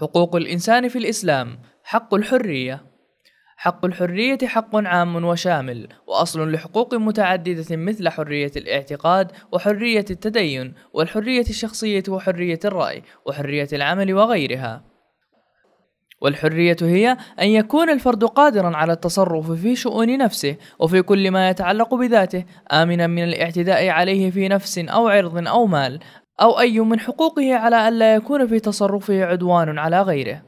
حقوق الإنسان في الإسلام حق الحرية حق الحرية حق عام وشامل وأصل لحقوق متعددة مثل حرية الاعتقاد وحرية التدين والحرية الشخصية وحرية الرأي وحرية العمل وغيرها والحرية هي أن يكون الفرد قادرا على التصرف في شؤون نفسه وفي كل ما يتعلق بذاته آمنا من الاعتداء عليه في نفس أو عرض أو مال أو أي من حقوقه على ألا يكون في تصرفه عدوان على غيره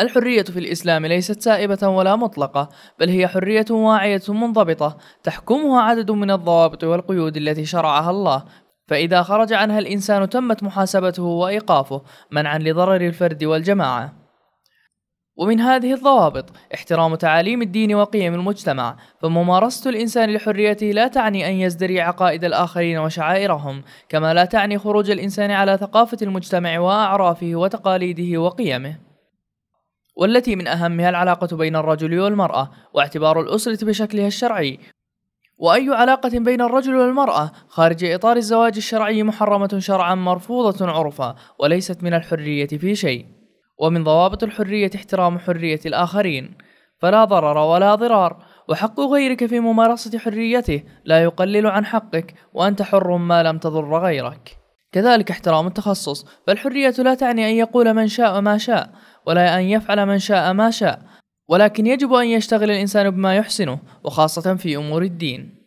الحرية في الإسلام ليست سائبة ولا مطلقة، بل هي حرية واعية منضبطة، تحكمها عدد من الضوابط والقيود التي شرعها الله، فإذا خرج عنها الإنسان تمت محاسبته وإيقافه، منعًا لضرر الفرد والجماعة. ومن هذه الضوابط احترام تعاليم الدين وقيم المجتمع فممارسة الإنسان لحريته لا تعني أن يزدري عقائد الآخرين وشعائرهم كما لا تعني خروج الإنسان على ثقافة المجتمع وأعرافه وتقاليده وقيمه والتي من أهمها العلاقة بين الرجل والمرأة واعتبار الأسرة بشكلها الشرعي وأي علاقة بين الرجل والمرأة خارج إطار الزواج الشرعي محرمة شرعا مرفوضة عرفا وليست من الحرية في شيء ومن ضوابط الحرية احترام حرية الآخرين فلا ضرر ولا ضرار وحق غيرك في ممارسة حريته لا يقلل عن حقك وأنت حر ما لم تضر غيرك كذلك احترام التخصص فالحرية لا تعني أن يقول من شاء ما شاء ولا أن يفعل من شاء ما شاء ولكن يجب أن يشتغل الإنسان بما يحسنه وخاصة في أمور الدين